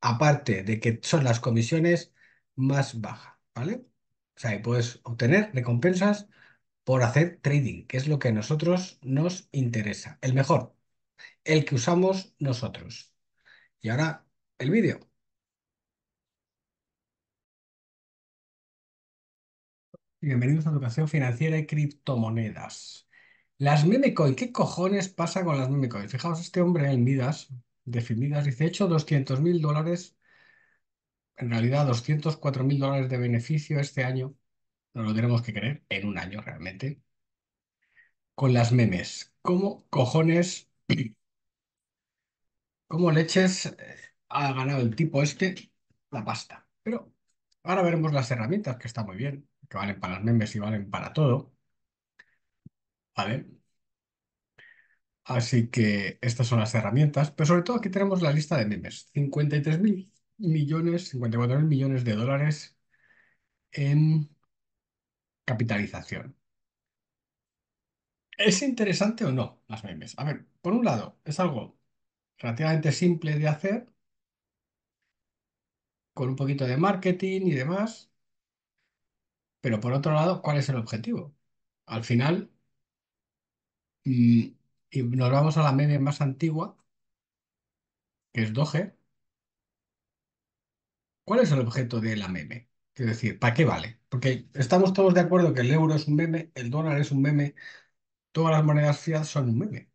aparte de que son las comisiones más bajas, ¿vale? O sea, y puedes obtener recompensas por hacer trading, que es lo que a nosotros nos interesa, el mejor, el que usamos nosotros. Y ahora el vídeo. Bienvenidos a Educación Financiera y Criptomonedas. Las memecoin, ¿qué cojones pasa con las memecoin? Fijaos, este hombre, el Midas, definidas. Dice, hecho 200 mil dólares, en realidad 204 mil dólares de beneficio este año, no lo tenemos que creer, en un año realmente, con las memes. ¿Cómo cojones, cómo leches eh, ha ganado el tipo este la pasta? Pero ahora veremos las herramientas, que está muy bien, que valen para las memes y valen para todo. ¿Vale? Así que estas son las herramientas, pero sobre todo aquí tenemos la lista de memes. 53 mil millones, 54 mil millones de dólares en capitalización. ¿Es interesante o no las memes? A ver, por un lado, es algo relativamente simple de hacer, con un poquito de marketing y demás, pero por otro lado, ¿cuál es el objetivo? Al final, mm, y nos vamos a la meme más antigua, que es Doge. ¿Cuál es el objeto de la meme? Quiero decir, ¿para qué vale? Porque estamos todos de acuerdo que el euro es un meme, el dólar es un meme, todas las monedas fiat son un meme.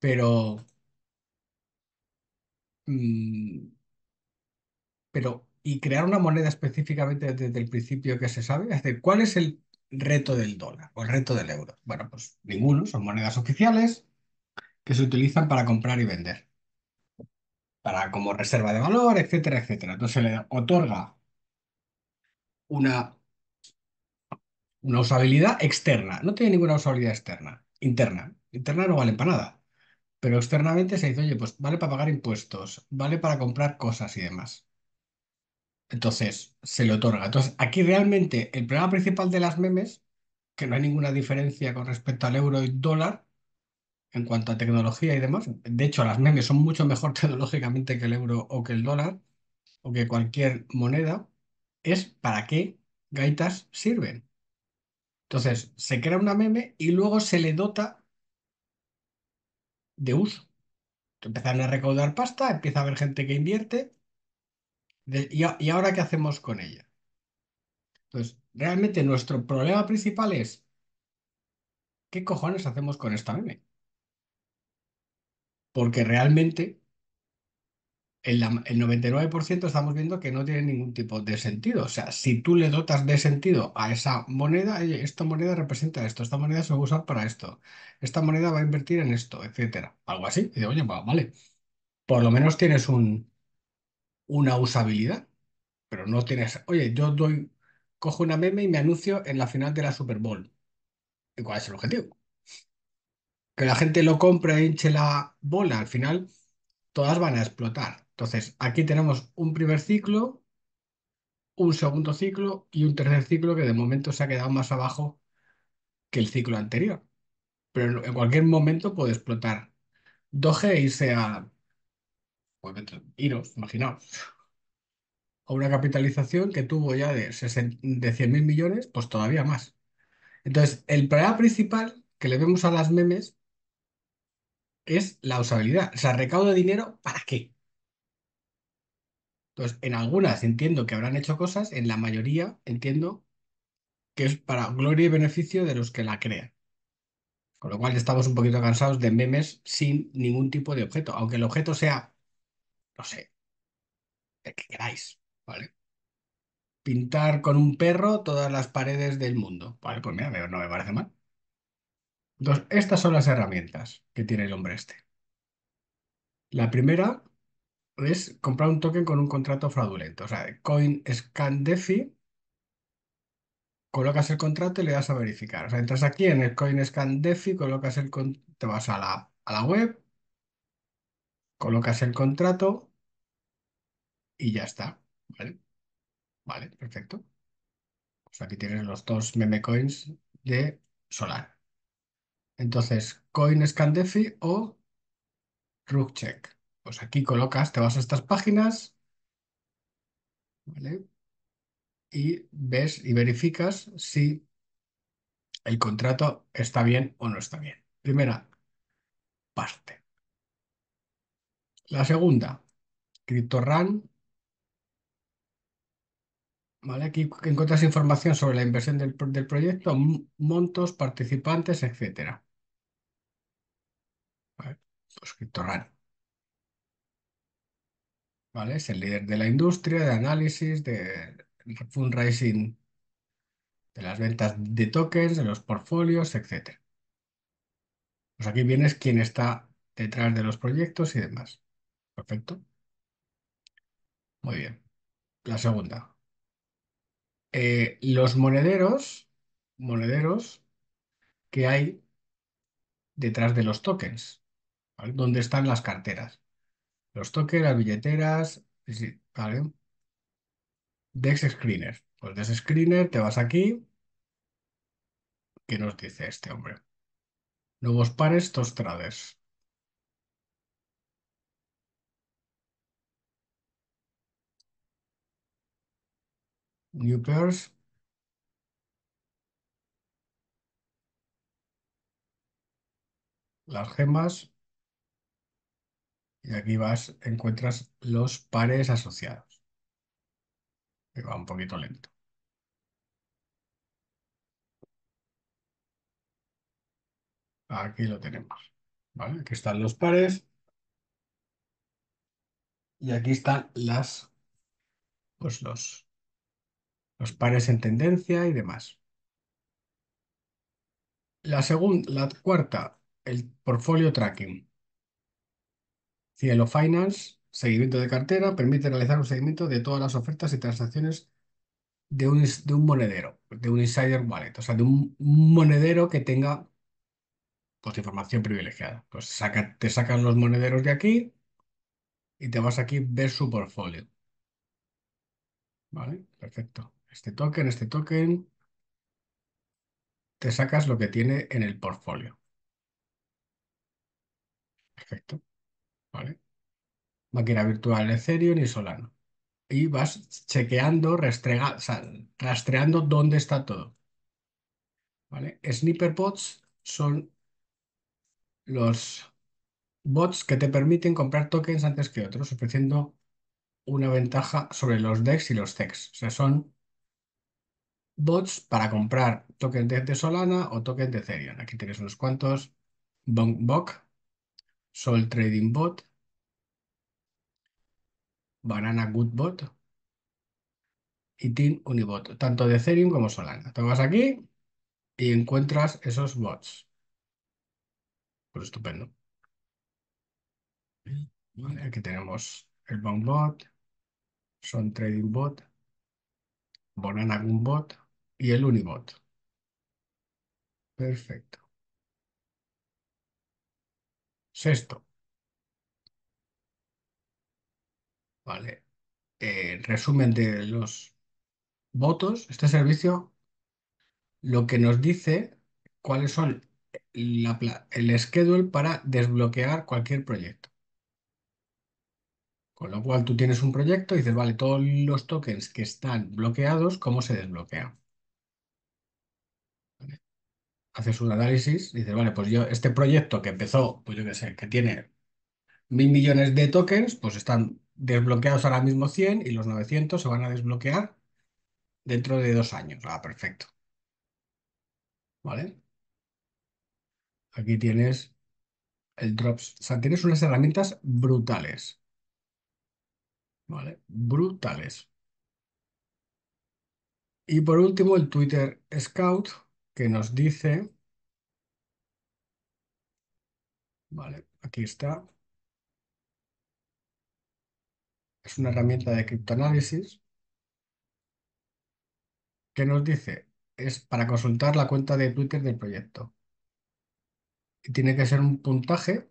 Pero. Mm, pero, ¿y crear una moneda específicamente desde el principio que se sabe? Es ¿cuál es el reto del dólar o el reto del euro? Bueno, pues ninguno, son monedas oficiales que se utilizan para comprar y vender, para como reserva de valor, etcétera, etcétera. Entonces se le otorga una, una usabilidad externa, no tiene ninguna usabilidad externa, interna. Interna no vale para nada, pero externamente se dice, oye, pues vale para pagar impuestos, vale para comprar cosas y demás. Entonces, se le otorga. Entonces, aquí realmente el problema principal de las memes, que no hay ninguna diferencia con respecto al euro y dólar en cuanto a tecnología y demás. De hecho, las memes son mucho mejor tecnológicamente que el euro o que el dólar o que cualquier moneda. Es para qué gaitas sirven. Entonces, se crea una meme y luego se le dota de uso. Empiezan a recaudar pasta, empieza a haber gente que invierte y, ahora qué hacemos con ella? Entonces, realmente nuestro problema principal es, ¿qué cojones hacemos con esta meme? Porque realmente el, 99% estamos viendo que no tiene ningún tipo de sentido. O sea, si tú le dotas de sentido a esa moneda, esta moneda representa esto, esta moneda se va a usar para esto, esta moneda va a invertir en esto, etcétera. Algo así. Y digo, oye, vale. Por lo menos tienes un, una usabilidad, pero no tienes, oye, yo doy, cojo una meme y me anuncio en la final de la Super Bowl. ¿Y cuál es el objetivo? Que la gente lo compre e hinche la bola, al final todas van a explotar. Entonces, aquí tenemos un primer ciclo, un segundo ciclo y un tercer ciclo que de momento se ha quedado más abajo que el ciclo anterior. Pero en cualquier momento puede explotar 2G e irse a y iros, imaginaos, a una capitalización que tuvo ya de, de 100.000 millones, pues todavía más. Entonces, el problema principal que le vemos a las memes es la usabilidad. O sea, recaudo dinero, ¿para qué? Entonces, en algunas entiendo que habrán hecho cosas, en la mayoría entiendo que es para gloria y beneficio de los que la crean. Con lo cual estamos un poquito cansados de memes sin ningún tipo de objeto. Aunque el objeto sea no sé, el que queráis, ¿vale? Pintar con un perro todas las paredes del mundo. Vale, pues mira, no me parece mal. Entonces, estas son las herramientas que tiene el hombre este. La primera es comprar un token con un contrato fraudulento. O sea, Coin Scan DeFi, colocas el contrato y le das a verificar. O sea, entras aquí en el Coin Scan DeFi, colocas el te vas a la, a la web, colocas el contrato, y ya está. Vale, vale, perfecto. Pues aquí tienes los dos meme coins de Solar. Entonces, coin scandefi o rug Pues aquí colocas, te vas a estas páginas, ¿vale? Y ves y verificas si el contrato está bien o no está bien. Primera parte. La segunda, CryptoRun ¿Vale? Aquí encuentras información sobre la inversión del, proyecto, montos, participantes, etcétera. ¿Vale? ¿Vale? Es el líder de la industria, de análisis, de fundraising, de las ventas de tokens, de los portfolios, etcétera. Pues aquí vienes quién está detrás de los proyectos y demás. Perfecto. Muy bien. La segunda. Eh, los monederos, monederos que hay detrás de los tokens, ¿vale? donde están las carteras. Los tokens, las billeteras, ¿vale? Dex Screener. Pues Dex Screener, te vas aquí. ¿Qué nos dice este hombre? Nuevos pares, tostrades. new pairs. Las gemas. Y aquí vas, encuentras los pares asociados. Que va un poquito lento. Aquí lo tenemos. Aquí están los pares. Y aquí están las, pues los, los pares en tendencia y demás. La segunda, la cuarta, el portfolio tracking. Cielo Finance, seguimiento de cartera, permite realizar un seguimiento de todas las ofertas y transacciones de un, de un monedero, de un insider wallet, o sea, de un, monedero que tenga pues, información privilegiada. Pues saca, te sacan los monederos de aquí y te vas aquí a ver su portfolio. Vale, perfecto este token, este token, te sacas lo que tiene en el portfolio. Perfecto. Vale. Máquina virtual Ethereum y Solano. Y vas chequeando, rastreando dónde está todo. ¿Vale? Sniper bots son los bots que te permiten comprar tokens antes que otros, ofreciendo una ventaja sobre los DEX y los CEX. O sea, son bots para comprar tokens de, Solana o tokens de Ethereum. Aquí tenéis unos cuantos. Bongbot, Sol Trading Bot, Banana Goodbot y Team Unibot, tanto de Ethereum como Solana. Te vas aquí y encuentras esos bots. Pues estupendo. aquí tenemos el Bonkbot, Sol Trading Bot, Banana Goodbot y el Unibot. Perfecto. Sexto. Vale. Eh, resumen de los votos. Este servicio lo que nos dice cuáles son la, el schedule para desbloquear cualquier proyecto. Con lo cual tú tienes un proyecto y dices, vale, todos los tokens que están bloqueados, ¿cómo se desbloquean? haces un análisis y dices, vale, pues yo, este proyecto que empezó, pues yo qué sé, que tiene mil millones de tokens, pues están desbloqueados ahora mismo 100 y los 900 se van a desbloquear dentro de dos años. Ah, perfecto. ¿Vale? Aquí tienes el Drops. O sea, tienes unas herramientas brutales. ¿Vale? Brutales. Y por último, el Twitter Scout que nos dice, vale, aquí está, es una herramienta de criptoanálisis, que nos dice, es para consultar la cuenta de Twitter del proyecto. Y tiene que ser un puntaje,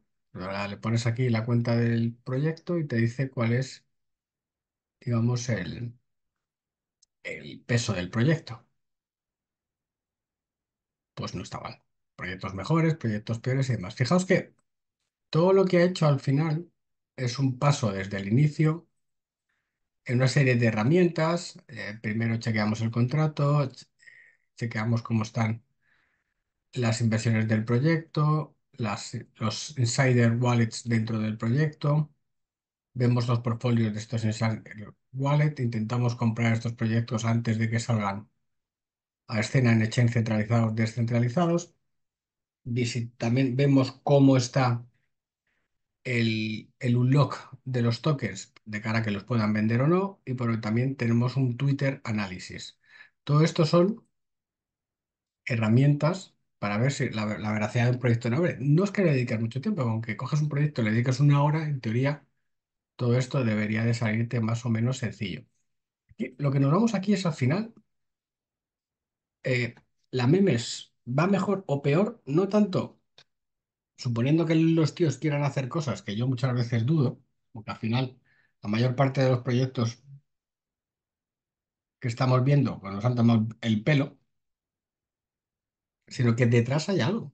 le pones aquí la cuenta del proyecto y te dice cuál es, digamos, el, el peso del proyecto pues no está mal. Proyectos mejores, proyectos peores y demás. Fijaos que todo lo que ha hecho al final es un paso desde el inicio en una serie de herramientas. Eh, primero chequeamos el contrato, chequeamos cómo están las inversiones del proyecto, las, los insider wallets dentro del proyecto, vemos los portfolios de estos insider wallets, intentamos comprar estos proyectos antes de que salgan a escena en exchange centralizados, descentralizados. También vemos cómo está el, unlock de los tokens de cara a que los puedan vender o no. Y por también tenemos un Twitter análisis. Todo esto son herramientas para ver si la, veracidad de un proyecto no. No es que le dediques mucho tiempo, aunque coges un proyecto, le dedicas una hora, en teoría, todo esto debería de salirte más o menos sencillo. lo que nos vamos aquí es al final eh, la memes va mejor o peor, no tanto. Suponiendo que los tíos quieran hacer cosas que yo muchas veces dudo, porque al final la mayor parte de los proyectos que estamos viendo pues, nos han tomado el pelo, sino que detrás hay algo.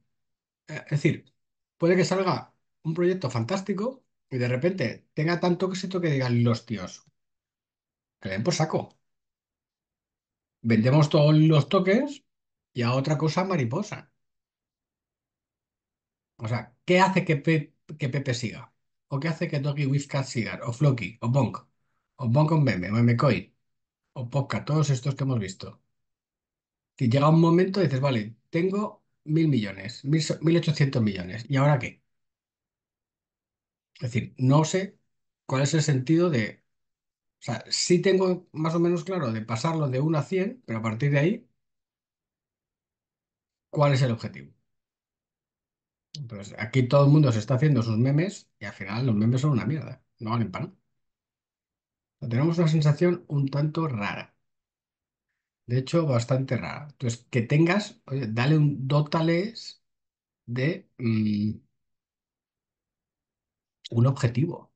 Eh, es decir, puede que salga un proyecto fantástico y de repente tenga tanto éxito que digan los tíos, que le den por saco vendemos todos los toques y a otra cosa mariposa. O sea, ¿qué hace que, que Pepe siga? ¿O qué hace que Doggy Whiskas siga? ¿O Floki? ¿O Bonk? ¿O Bonk con Meme? ¿O Memecoin? ¿O Popka? Todos estos que hemos visto. Y llega un momento y dices, vale, tengo mil millones, 1.800 mil ochocientos millones, ¿y ahora qué? Es decir, no sé cuál es el sentido de o sea, sí tengo más o menos claro de pasarlo de 1 a 100, pero a partir de ahí, ¿cuál es el objetivo? Entonces, aquí todo el mundo se está haciendo sus memes y al final los memes son una mierda, no valen para nada. Tenemos una sensación un tanto rara. De hecho, bastante rara. Entonces, que tengas, oye, dale un dótales de mm, un objetivo.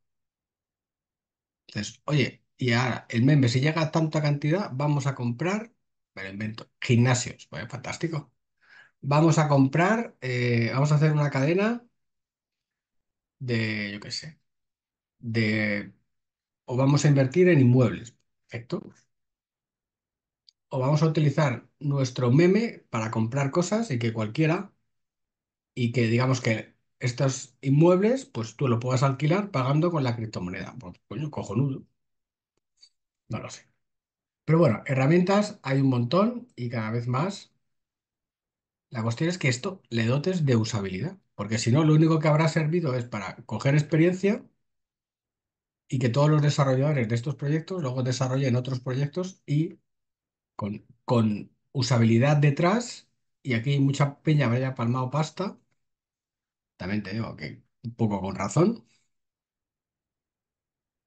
Entonces, oye, y ahora, el meme, si llega a tanta cantidad, vamos a comprar, me lo invento, gimnasios, pues fantástico. Vamos a comprar, eh, vamos a hacer una cadena de, yo qué sé, de, o vamos a invertir en inmuebles, perfecto. O vamos a utilizar nuestro meme para comprar cosas y que cualquiera, y que digamos que estos inmuebles, pues tú lo puedas alquilar pagando con la criptomoneda. Pues, coño, cojonudo. No lo sé. Pero bueno, herramientas hay un montón y cada vez más. La cuestión es que esto le dotes de usabilidad, porque si no, lo único que habrá servido es para coger experiencia y que todos los desarrolladores de estos proyectos luego desarrollen otros proyectos y con, con usabilidad detrás. Y aquí mucha peña haya palmado pasta. También te digo que un poco con razón,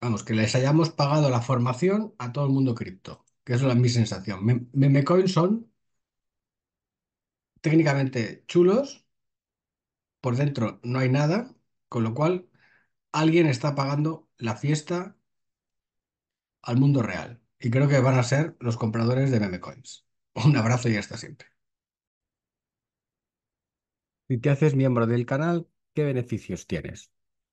vamos, que les hayamos pagado la formación a todo el mundo cripto, que es la, mi sensación. Memecoins son técnicamente chulos, por dentro no hay nada, con lo cual alguien está pagando la fiesta al mundo real. Y creo que van a ser los compradores de memecoins. Un abrazo y hasta siempre. Si te haces miembro del canal, ¿qué beneficios tienes?